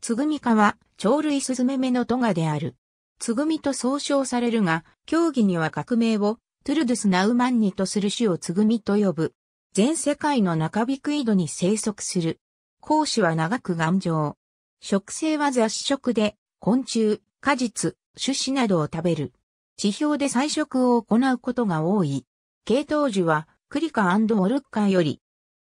つぐみかは、鳥類スズメメのトガである。つぐみと総称されるが、競技には革命を、トゥルドゥスナウマンニとする種をつぐみと呼ぶ。全世界の中ビク井戸に生息する。講師は長く頑丈。食性は雑食で、昆虫、果実、種子などを食べる。地表で採食を行うことが多い。系統樹は、クリカオルッカーより。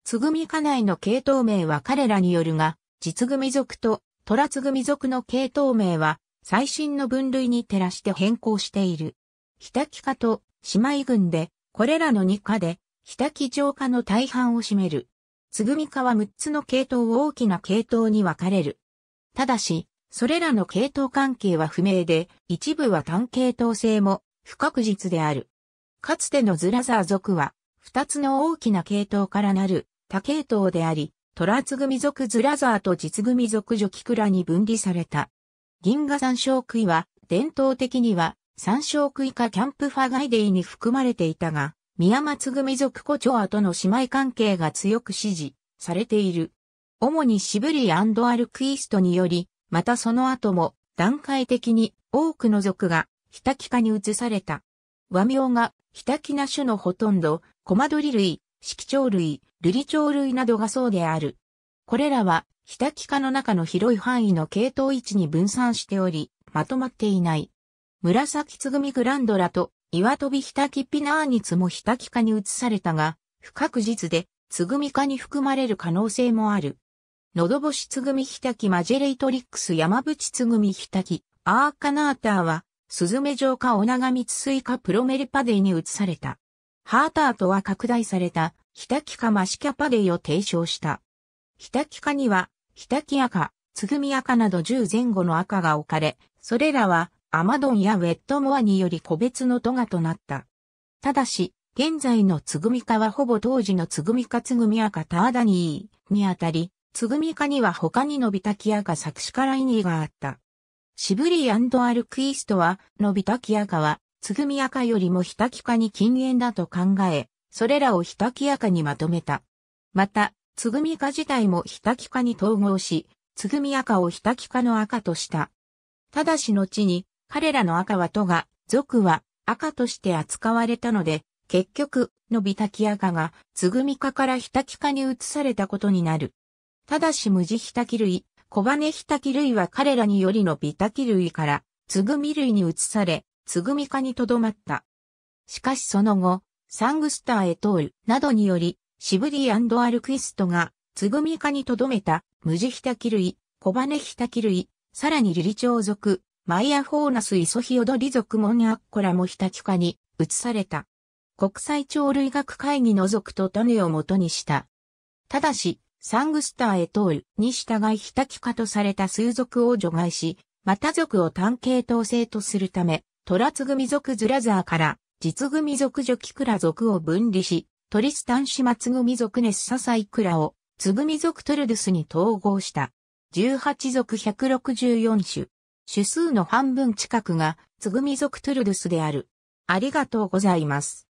つぐみ科内の系統名は彼らによるが、実組族とトラツグミ族の系統名は、最新の分類に照らして変更している。ヒタキ科と姉妹群で、これらの2科で、ヒタキ上科の大半を占める。ツグミ科は6つの系統を大きな系統に分かれる。ただし、それらの系統関係は不明で、一部は単系統性も不確実である。かつてのズラザー族は、2つの大きな系統からなる多系統であり、トラツグミ族ズラザーとジツグミ族ジョキクラに分離された。銀河山椒いは、伝統的には、山椒いかキャンプファガイデイに含まれていたが、宮松組族コチョアとの姉妹関係が強く支持されている。主にシブリアルクイストにより、またその後も段階的に多くの族がヒタキカに移された。和名がヒタキナ種のほとんど、コマドリ類、色鳥類、瑠璃鳥類などがそうである。これらは、ヒタキ科の中の広い範囲の系統位置に分散しており、まとまっていない。紫つぐみグランドラと、岩飛びヒタキピナーニツもヒタキ科に移されたが、不確実で、つぐみ科に含まれる可能性もある。喉星つぐみヒタキマジェレイトリックス山淵つぐみヒタキ、アーカナーターは、スズメ状かオナガミツスイカプロメルパデイに移された。ハーターとは拡大されたヒタキカマシキャパデイを提唱した。ヒタキカには、ヒタキ赤、つぐみ赤など10前後の赤が置かれ、それらはアマドンやウェットモアにより個別のトガとなった。ただし、現在のつぐみかはほぼ当時のつぐみかつぐみ赤ターダニーにあたり、つぐみかには他にのびたきサク作詞ライニーがあった。シブリーアルクイストは、のびたき赤は、つぐみ赤よりもひたきかに禁煙だと考え、それらをひたきやかにまとめた。また、つぐみか自体もひたきかに統合し、つぐみ赤をひたきかの赤とした。ただし後に、彼らの赤はとが、族は赤として扱われたので、結局、のびたき赤が、つぐみかからひたきかに移されたことになる。ただし無地ひたき類、小羽ひたき類は彼らによりのびたき類から、つぐみ類に移され、つぐみかにとどまった。しかしその後、サングスターへ通るなどにより、シブリーアルクイストが、つぐみかにとどめた、ムジヒタキ類、コバネヒタキ類、さらにリリチョウ族、マイアフォーナスイソヒオドリ族モニアッコラもヒタキ化に移された。国際鳥類学会議の族と種を元にした。ただし、サングスターへ通るに従いヒタキ化とされた数族を除外し、また族を単系統制とするため、トラツグミ族ズラザーから実組属女キクラ族を分離し、トリスタンシマツ組属ネスササイクラを、ツグミ族トルデスに統合した。18族164種。種数の半分近くが、ツグミ族トルデスである。ありがとうございます。